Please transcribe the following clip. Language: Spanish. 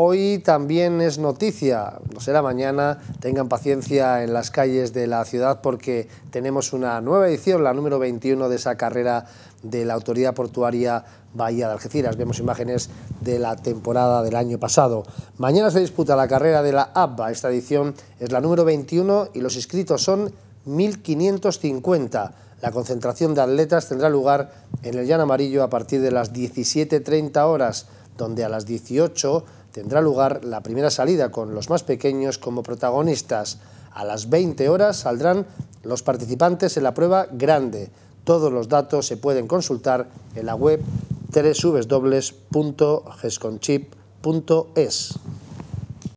Hoy también es noticia, no será mañana, tengan paciencia en las calles de la ciudad porque tenemos una nueva edición, la número 21 de esa carrera de la Autoridad Portuaria Bahía de Algeciras. Vemos imágenes de la temporada del año pasado. Mañana se disputa la carrera de la ABBA, esta edición es la número 21 y los inscritos son 1.550. La concentración de atletas tendrá lugar en el Llano Amarillo a partir de las 17.30 horas, donde a las 18 tendrá lugar la primera salida con los más pequeños como protagonistas. A las 20 horas saldrán los participantes en la prueba grande. Todos los datos se pueden consultar en la web www.gesconchip.es.